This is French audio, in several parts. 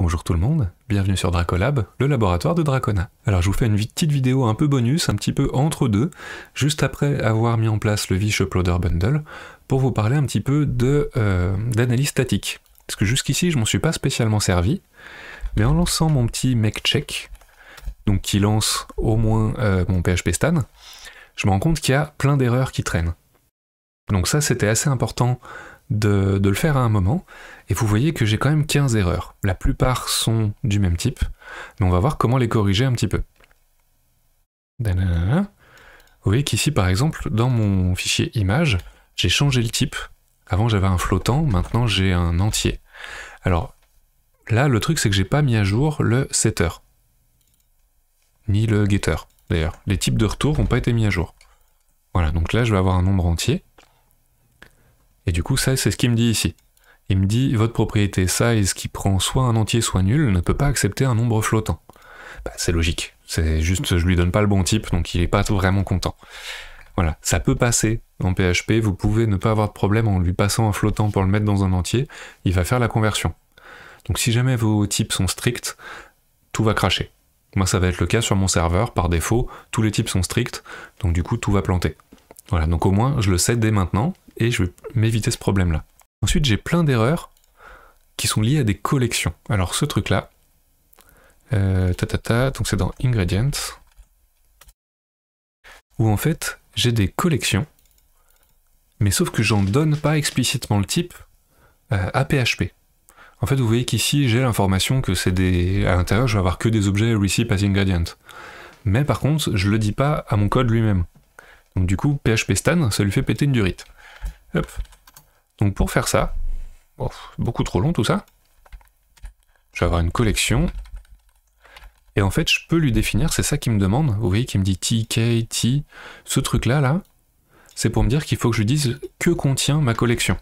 Bonjour tout le monde, bienvenue sur Dracolab, le laboratoire de Dracona. Alors je vous fais une petite vidéo un peu bonus, un petit peu entre deux, juste après avoir mis en place le Vish Uploader Bundle, pour vous parler un petit peu euh, d'analyse statique. Parce que jusqu'ici je m'en suis pas spécialement servi, mais en lançant mon petit make check, donc qui lance au moins euh, mon PHP je me rends compte qu'il y a plein d'erreurs qui traînent. Donc ça c'était assez important de, le faire à un moment, et vous voyez que j'ai quand même 15 erreurs. La plupart sont du même type, mais on va voir comment les corriger un petit peu. Vous voyez qu'ici, par exemple, dans mon fichier image, j'ai changé le type. Avant, j'avais un flottant, maintenant j'ai un entier. Alors, là, le truc, c'est que j'ai pas mis à jour le setter, ni le getter, d'ailleurs. Les types de retour n'ont pas été mis à jour. Voilà, donc là, je vais avoir un nombre entier. Et du coup, ça, c'est ce qu'il me dit ici. Il me dit, votre propriété size qui prend soit un entier, soit nul, ne peut pas accepter un nombre flottant. Bah, c'est logique. C'est juste, je lui donne pas le bon type, donc il n'est pas vraiment content. Voilà, ça peut passer en PHP, vous pouvez ne pas avoir de problème en lui passant un flottant pour le mettre dans un entier, il va faire la conversion. Donc si jamais vos types sont stricts, tout va cracher. Moi ça va être le cas sur mon serveur, par défaut, tous les types sont stricts, donc du coup tout va planter. Voilà, donc au moins je le sais dès maintenant, et je vais m'éviter ce problème-là. Ensuite, j'ai plein d'erreurs qui sont liées à des collections. Alors ce truc-là, euh, ta, ta, ta, donc c'est dans Ingredients, où en fait j'ai des collections, mais sauf que j'en donne pas explicitement le type euh, à PHP. En fait, vous voyez qu'ici j'ai l'information que c'est des. à l'intérieur, je vais avoir que des objets Receipt as Ingredient. Mais par contre, je le dis pas à mon code lui-même. Donc du coup, PHP Stan, ça lui fait péter une durite. Donc pour faire ça, beaucoup trop long tout ça, je vais avoir une collection. Et en fait, je peux lui définir, c'est ça qu'il me demande, vous voyez, qu'il me dit T, K, T, ce truc-là, là, c'est pour me dire qu'il faut que je lui dise que contient ma collection.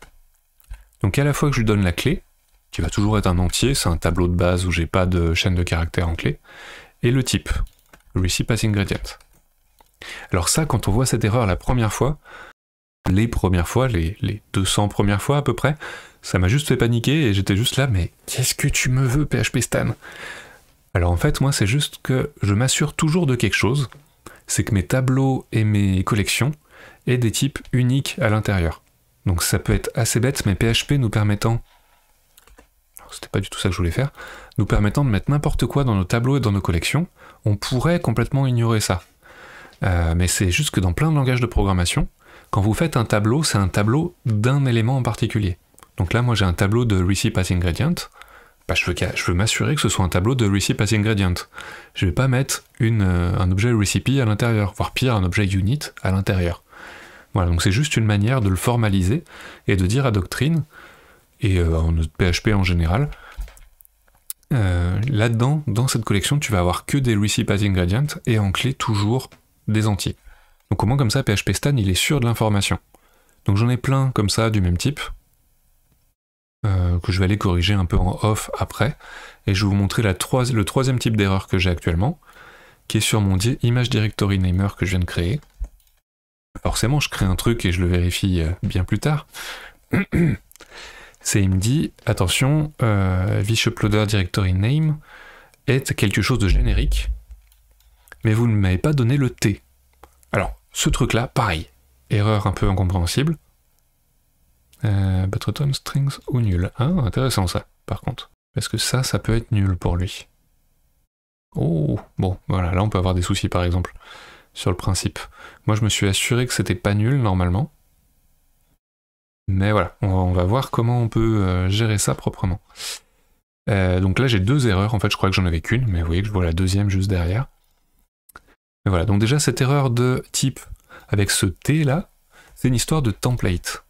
Donc à la fois que je lui donne la clé, qui va toujours être un entier, c'est un tableau de base où j'ai pas de chaîne de caractères en clé, et le type, Recipe as ingredient. Alors ça, quand on voit cette erreur la première fois, les premières fois, les, 200 premières fois à peu près, ça m'a juste fait paniquer et j'étais juste là, mais qu'est-ce que tu me veux, PHP Stan Alors en fait, moi, c'est juste que je m'assure toujours de quelque chose, c'est que mes tableaux et mes collections aient des types uniques à l'intérieur. Donc ça peut être assez bête, mais PHP nous permettant c'était pas du tout ça que je voulais faire, nous permettant de mettre n'importe quoi dans nos tableaux et dans nos collections, on pourrait complètement ignorer ça. Euh, mais c'est juste que dans plein de langages de programmation, quand vous faites un tableau, c'est un tableau d'un élément en particulier. Donc là, moi j'ai un tableau de Recipe as Ingredient. Bah, je veux, m'assurer que ce soit un tableau de Recipe as Ingredient. Je ne vais pas mettre euh, un objet Recipe à l'intérieur, voire pire, un objet Unit à l'intérieur. Voilà, donc c'est juste une manière de le formaliser et de dire à Doctrine, et euh, en PHP en général, euh, là-dedans, dans cette collection, tu vas avoir que des Recipe as Ingredient et en clé toujours des entiers. Donc au moins comme ça, PHP Stan, il est sûr de l'information. Donc j'en ai plein comme ça du même type, euh, que je vais aller corriger un peu en off après, et je vais vous montrer le troisième type d'erreur que j'ai actuellement, qui est sur mon image directory namer que je viens de créer. Forcément, je crée un truc et je le vérifie euh, bien plus tard. C'est il me dit, attention, euh, vishuploader directory name est quelque chose de générique, mais vous ne m'avez pas donné le T. Ce truc-là, pareil. Erreur un peu incompréhensible. Euh, Better strings ou nul. Ah, intéressant ça, par contre. Parce que ça, ça peut être nul pour lui. Oh, bon, voilà, là on peut avoir des soucis par exemple, sur le principe. Moi je me suis assuré que c'était pas nul normalement. Mais voilà, on va, voir comment on peut euh, gérer ça proprement. Euh, donc là j'ai deux erreurs, en fait je crois que j'en avais qu'une, mais vous voyez que je vois la deuxième juste derrière voilà, donc déjà cette erreur de type avec ce T là, c'est une histoire de template.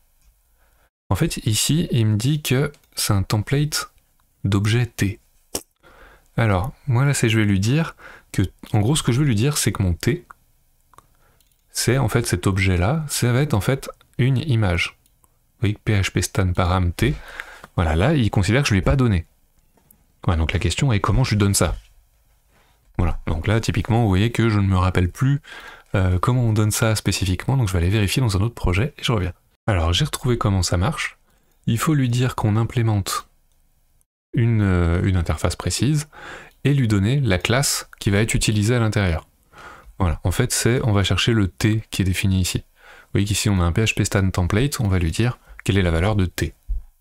En fait, ici, il me dit que c'est un template d'objet T. Alors, moi là, c'est je vais lui dire que, en gros, ce que je veux lui dire, c'est que mon T, c'est en fait cet objet-là, ça va être en fait une image. Oui, PHP stan param T. Voilà, là, il considère que je ne lui ai pas donné. donc la question est comment je lui donne ça voilà, donc là typiquement vous voyez que je ne me rappelle plus euh, comment on donne ça spécifiquement, donc je vais aller vérifier dans un autre projet et je reviens. Alors j'ai retrouvé comment ça marche. Il faut lui dire qu'on implémente euh, une, interface précise et lui donner la classe qui va être utilisée à l'intérieur. Voilà, en fait c'est, on va chercher le T qui est défini ici. Vous voyez qu'ici on a un PHP template, on va lui dire quelle est la valeur de T.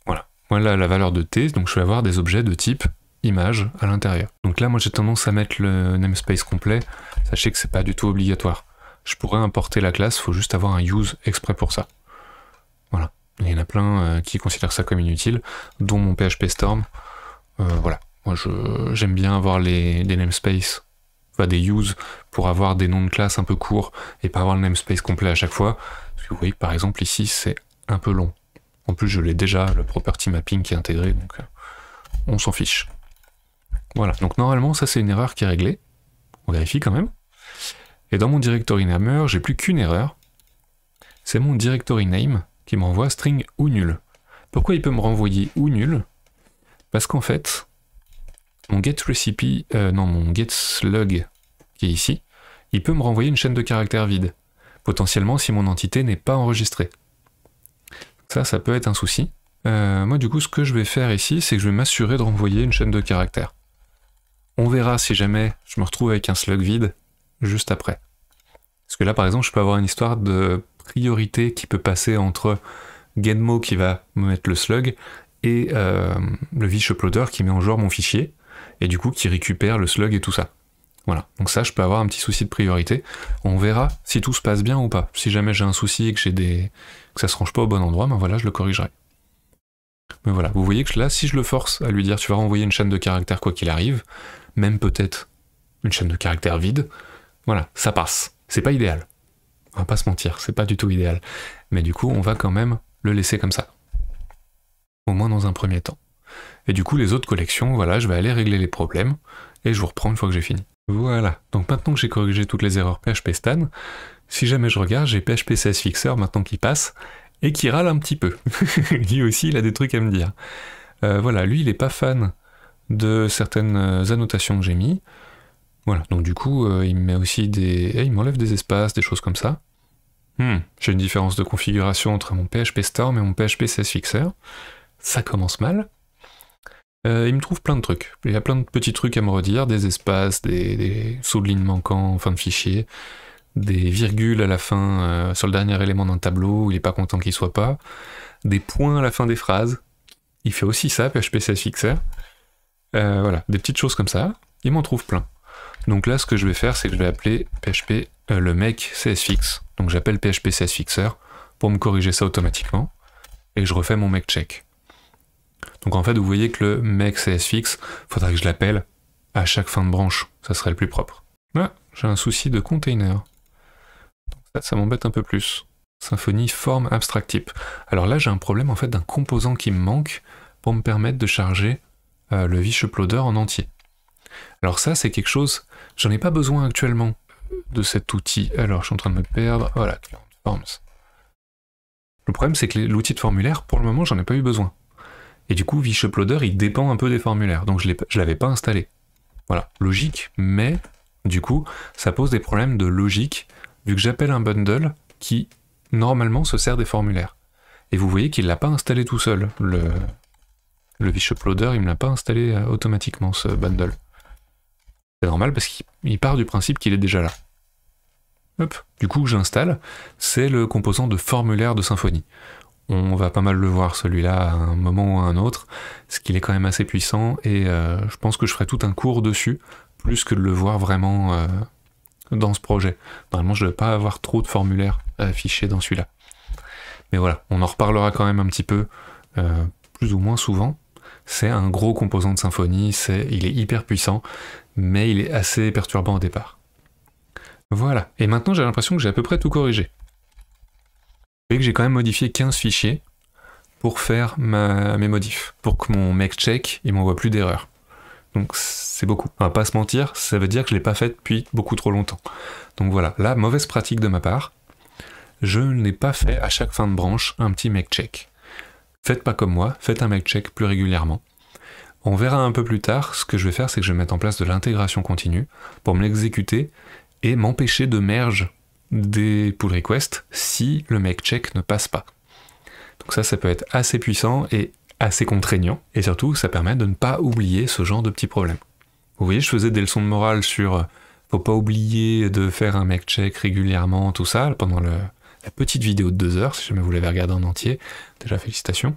Voilà, voilà la valeur de T, donc je vais avoir des objets de type image à l'intérieur. Donc là, moi j'ai tendance à mettre le namespace complet. Sachez que c'est pas du tout obligatoire. Je pourrais importer la classe, faut juste avoir un use exprès pour ça. Voilà. Il y en a plein euh, qui considèrent ça comme inutile, dont mon PHP Storm. Euh, voilà. Moi j'aime bien avoir les, les namespaces Enfin, des use pour avoir des noms de classe un peu courts et pas avoir le namespace complet à chaque fois. Parce vous voyez par exemple ici c'est un peu long. En plus je l'ai déjà, le property mapping qui est intégré, donc euh, on s'en fiche. Voilà, donc normalement ça c'est une erreur qui est réglée. On vérifie quand même. Et dans mon directory nameur, j'ai plus qu'une erreur. C'est mon directory name qui m'envoie string ou nul. Pourquoi il peut me renvoyer ou nul Parce qu'en fait, mon get recipe, euh, non, mon get slug qui est ici, il peut me renvoyer une chaîne de caractères vide, potentiellement si mon entité n'est pas enregistrée. Ça, ça peut être un souci. Euh, moi, du coup, ce que je vais faire ici, c'est que je vais m'assurer de renvoyer une chaîne de caractères. On verra si jamais je me retrouve avec un slug vide juste après. Parce que là, par exemple, je peux avoir une histoire de priorité qui peut passer entre Genmo qui va me mettre le slug et euh, le Vish qui met en jour mon fichier et du coup qui récupère le slug et tout ça. Voilà, donc ça je peux avoir un petit souci de priorité. On verra si tout se passe bien ou pas. Si jamais j'ai un souci et que j'ai des. que ça se range pas au bon endroit, ben voilà, je le corrigerai. Mais voilà, vous voyez que là, si je le force à lui dire tu vas renvoyer une chaîne de caractères quoi qu'il arrive, même peut-être une chaîne de caractères vide, voilà, ça passe. C'est pas idéal. On va pas se mentir, c'est pas du tout idéal. Mais du coup, on va quand même le laisser comme ça. Au moins dans un premier temps. Et du coup, les autres collections, voilà, je vais aller régler les problèmes, et je vous reprends une fois que j'ai fini. Voilà, donc maintenant que j'ai corrigé toutes les erreurs PHP Stan, si jamais je regarde, j'ai PHP 16 Fixer maintenant qui passe, et qui râle un petit peu. lui aussi, il a des trucs à me dire. Euh, voilà, lui, il n'est pas fan de certaines euh, annotations que j'ai mis. Voilà, donc du coup, euh, il me met aussi des... Eh, il m'enlève des espaces, des choses comme ça. Hmm, j'ai une différence de configuration entre mon PHP Storm et mon PHP fixer Ça commence mal. il me trouve plein de trucs. Il y a plein de petits trucs à me redire, des espaces, des, des sous-lignes manquants, fin de fichier des virgules à la fin euh, sur le dernier élément d'un tableau, où il n'est pas content qu'il soit pas, des points à la fin des phrases. Il fait aussi ça, PHP CS Fixer. Euh, voilà, des petites choses comme ça. Il m'en trouve plein. Donc là, ce que je vais faire, c'est que je vais appeler PHP euh, le mec Fix. Donc j'appelle PHP Fixer pour me corriger ça automatiquement. Et je refais mon mec check. Donc en fait, vous voyez que le mec CSFix, faudrait que je l'appelle à chaque fin de branche. Ça serait le plus propre. Ah, j'ai un souci de container. Ça, m'embête un peu plus. Symphonie forme abstract type. Alors là, j'ai un problème en fait d'un composant qui me manque pour me permettre de charger euh, le viche en entier. Alors ça, c'est quelque chose, j'en ai pas besoin actuellement euh, de cet outil. Alors, je suis en train de me perdre. Voilà, Forms. Le problème, c'est que l'outil de formulaire, pour le moment, j'en ai pas eu besoin. Et du coup, viche il dépend un peu des formulaires, donc je ne l'avais pas installé. Voilà, logique, mais du coup, ça pose des problèmes de logique vu que j'appelle un bundle qui, normalement, se sert des formulaires. Et vous voyez qu'il ne l'a pas installé tout seul. Le, le il ne l'a pas installé euh, automatiquement, ce bundle. C'est normal parce qu'il part du principe qu'il est déjà là. Hop. Du coup, j'installe, c'est le composant de formulaire de Symfony. On va pas mal le voir celui-là à un moment ou à un autre, ce qu'il est quand même assez puissant et euh, je pense que je ferai tout un cours dessus, plus que de le voir vraiment euh, dans ce projet. Normalement, je ne vais pas avoir trop de formulaires affichés dans celui-là. Mais voilà, on en reparlera quand même un petit peu, euh, plus ou moins souvent. C'est un gros composant de symphonie, il est hyper puissant, mais il est assez perturbant au départ. Voilà, et maintenant j'ai l'impression que j'ai à peu près tout corrigé. Vous voyez que j'ai quand même modifié 15 fichiers pour faire mes modifs, pour que mon mec check il m'envoie plus d'erreurs. Donc c'est beaucoup. On va pas se mentir, ça veut dire que je l'ai pas fait depuis beaucoup trop longtemps. Donc voilà, la mauvaise pratique de ma part. Je n'ai pas fait à chaque fin de branche un petit make check. Faites pas comme moi, faites un make check plus régulièrement. On verra un peu plus tard, ce que je vais faire, c'est que je vais mettre en place de l'intégration continue pour me l'exécuter et m'empêcher de merge des pull requests si le make check ne passe pas. Donc ça, ça peut être assez puissant et assez contraignant, et surtout ça permet de ne pas oublier ce genre de petits problèmes. Vous voyez, je faisais des leçons de morale sur euh, faut pas oublier de faire un mec check régulièrement, tout ça, pendant la petite vidéo de deux heures, si jamais vous l'avez regardé en entier. Déjà, félicitations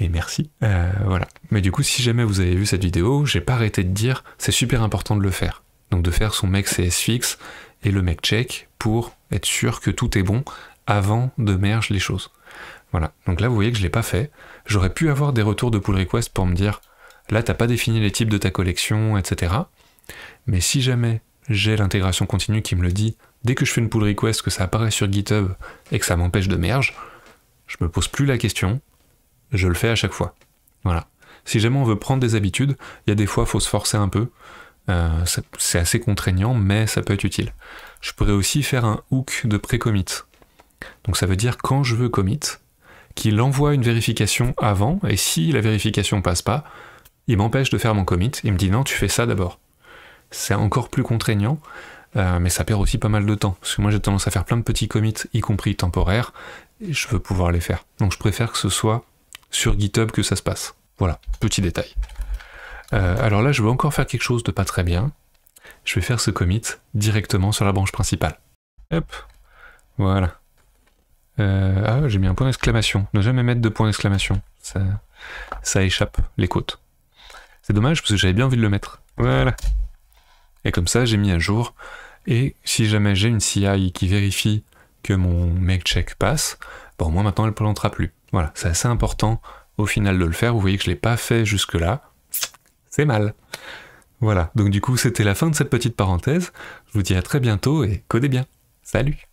et merci. Euh, voilà. Mais du coup, si jamais vous avez vu cette vidéo, j'ai pas arrêté de dire c'est super important de le faire. Donc de faire son mec CS fix et le mec check pour être sûr que tout est bon avant de merge les choses. Voilà. Donc là, vous voyez que je l'ai pas fait. J'aurais pu avoir des retours de pull request pour me dire là, t'as pas défini les types de ta collection, etc. Mais si jamais j'ai l'intégration continue qui me le dit dès que je fais une pull request que ça apparaît sur GitHub et que ça m'empêche de merge, je me pose plus la question. Je le fais à chaque fois. Voilà. Si jamais on veut prendre des habitudes, il y a des fois, faut se forcer un peu. Euh, c'est assez contraignant, mais ça peut être utile. Je pourrais aussi faire un hook de pré-commit. Donc ça veut dire quand je veux commit, qu'il envoie une vérification avant, et si la vérification passe pas, il m'empêche de faire mon commit, il me dit non, tu fais ça d'abord. C'est encore plus contraignant, euh, mais ça perd aussi pas mal de temps, parce que moi j'ai tendance à faire plein de petits commits, y compris temporaires, et je veux pouvoir les faire. Donc je préfère que ce soit sur GitHub que ça se passe. Voilà, petit détail. Euh, alors là, je veux encore faire quelque chose de pas très bien. Je vais faire ce commit directement sur la branche principale. Hop, voilà. Euh, ah, j'ai mis un point d'exclamation. Ne jamais mettre de point d'exclamation. Ça, ça échappe les côtes. C'est dommage parce que j'avais bien envie de le mettre. Voilà. Et comme ça, j'ai mis à jour. Et si jamais j'ai une CI qui vérifie que mon make check passe, bon, moi maintenant elle ne plantera plus. Voilà, c'est assez important au final de le faire. Vous voyez que je ne l'ai pas fait jusque-là. C'est mal. Voilà, donc du coup, c'était la fin de cette petite parenthèse. Je vous dis à très bientôt et codez bien. Salut